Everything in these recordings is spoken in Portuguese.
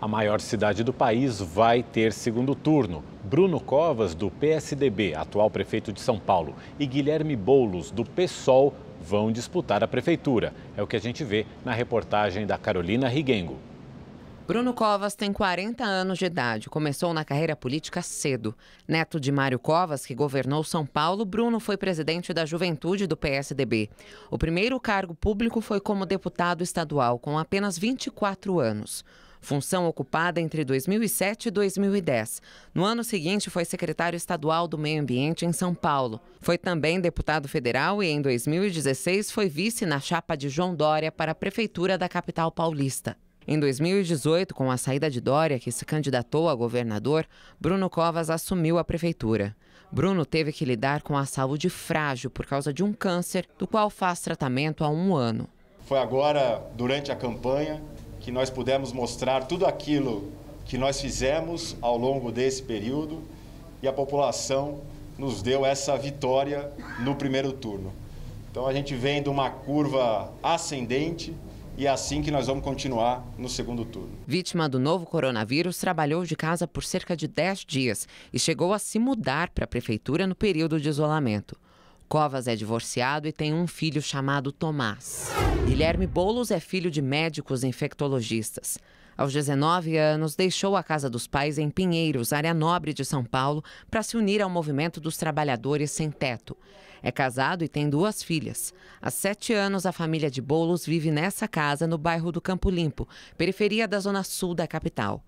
A maior cidade do país vai ter segundo turno. Bruno Covas, do PSDB, atual prefeito de São Paulo, e Guilherme Boulos, do PSOL, vão disputar a prefeitura. É o que a gente vê na reportagem da Carolina Riguengo. Bruno Covas tem 40 anos de idade, começou na carreira política cedo. Neto de Mário Covas, que governou São Paulo, Bruno foi presidente da Juventude do PSDB. O primeiro cargo público foi como deputado estadual, com apenas 24 anos função ocupada entre 2007 e 2010. No ano seguinte, foi secretário estadual do Meio Ambiente em São Paulo. Foi também deputado federal e, em 2016, foi vice na chapa de João Dória para a Prefeitura da capital paulista. Em 2018, com a saída de Dória, que se candidatou a governador, Bruno Covas assumiu a prefeitura. Bruno teve que lidar com a saúde frágil por causa de um câncer, do qual faz tratamento há um ano. Foi agora, durante a campanha, que nós pudemos mostrar tudo aquilo que nós fizemos ao longo desse período e a população nos deu essa vitória no primeiro turno. Então a gente vem de uma curva ascendente e é assim que nós vamos continuar no segundo turno. Vítima do novo coronavírus, trabalhou de casa por cerca de 10 dias e chegou a se mudar para a prefeitura no período de isolamento. Covas é divorciado e tem um filho chamado Tomás. Guilherme Boulos é filho de médicos infectologistas. Aos 19 anos, deixou a casa dos pais em Pinheiros, área nobre de São Paulo, para se unir ao movimento dos trabalhadores sem teto. É casado e tem duas filhas. Há sete anos, a família de Boulos vive nessa casa no bairro do Campo Limpo, periferia da zona sul da capital.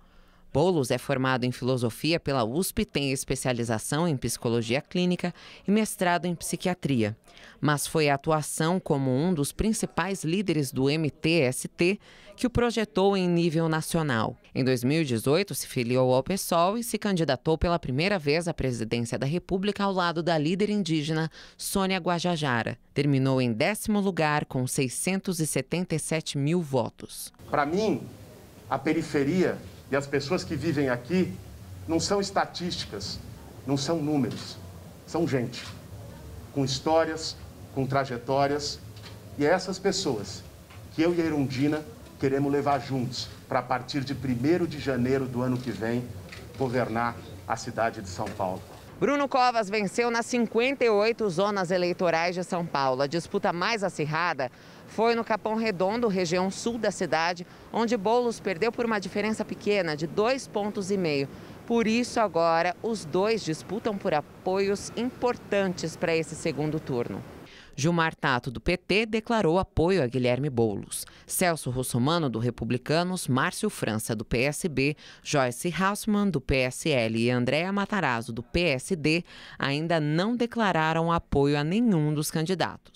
Boulos é formado em filosofia pela USP, tem especialização em psicologia clínica e mestrado em psiquiatria. Mas foi a atuação como um dos principais líderes do MTST que o projetou em nível nacional. Em 2018, se filiou ao PSOL e se candidatou pela primeira vez à presidência da República ao lado da líder indígena Sônia Guajajara. Terminou em décimo lugar com 677 mil votos. Para mim, a periferia e as pessoas que vivem aqui não são estatísticas, não são números, são gente, com histórias, com trajetórias, e é essas pessoas que eu e a Irundina queremos levar juntos para a partir de 1 de janeiro do ano que vem governar a cidade de São Paulo. Bruno Covas venceu nas 58 zonas eleitorais de São Paulo. A disputa mais acirrada foi no Capão Redondo, região sul da cidade, onde Boulos perdeu por uma diferença pequena de dois pontos e meio. Por isso, agora, os dois disputam por apoios importantes para esse segundo turno. Gilmar Tato, do PT, declarou apoio a Guilherme Boulos. Celso Russomano, do Republicanos, Márcio França, do PSB, Joyce Haussmann, do PSL e Andréa Matarazzo, do PSD, ainda não declararam apoio a nenhum dos candidatos.